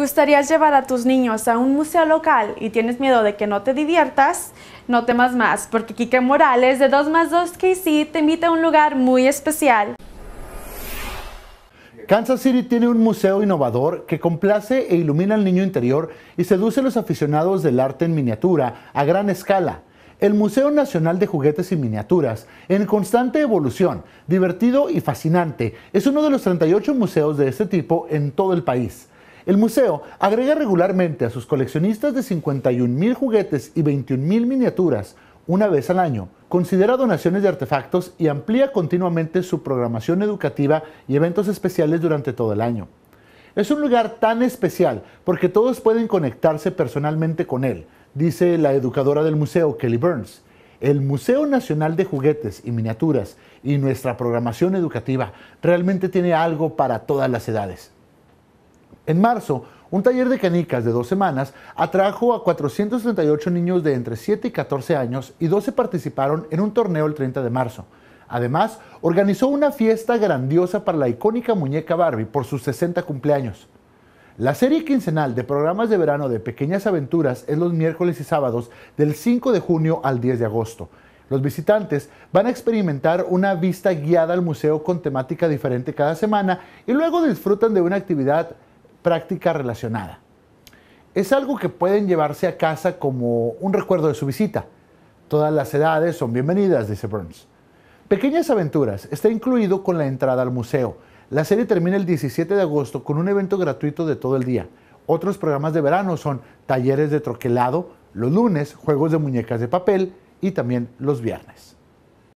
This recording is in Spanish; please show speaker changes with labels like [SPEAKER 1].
[SPEAKER 1] ¿Gustarías llevar a tus niños a un museo local y tienes miedo de que no te diviertas? No temas más, porque Kike Morales de 2 más 2 KC te invita a un lugar muy especial.
[SPEAKER 2] Kansas City tiene un museo innovador que complace e ilumina al niño interior y seduce a los aficionados del arte en miniatura a gran escala. El Museo Nacional de Juguetes y Miniaturas, en constante evolución, divertido y fascinante, es uno de los 38 museos de este tipo en todo el país el museo agrega regularmente a sus coleccionistas de 51.000 juguetes y 21.000 miniaturas una vez al año, considera donaciones de artefactos y amplía continuamente su programación educativa y eventos especiales durante todo el año. Es un lugar tan especial porque todos pueden conectarse personalmente con él, dice la educadora del museo Kelly Burns. El Museo Nacional de Juguetes y Miniaturas y nuestra programación educativa realmente tiene algo para todas las edades. En marzo, un taller de canicas de dos semanas atrajo a 438 niños de entre 7 y 14 años y 12 participaron en un torneo el 30 de marzo. Además, organizó una fiesta grandiosa para la icónica muñeca Barbie por sus 60 cumpleaños. La serie quincenal de programas de verano de Pequeñas Aventuras es los miércoles y sábados del 5 de junio al 10 de agosto. Los visitantes van a experimentar una vista guiada al museo con temática diferente cada semana y luego disfrutan de una actividad práctica relacionada. Es algo que pueden llevarse a casa como un recuerdo de su visita. Todas las edades son bienvenidas, dice Burns. Pequeñas Aventuras está incluido con la entrada al museo. La serie termina el 17 de agosto con un evento gratuito de todo el día. Otros programas de verano son talleres de troquelado, los lunes juegos de muñecas de papel y también los viernes.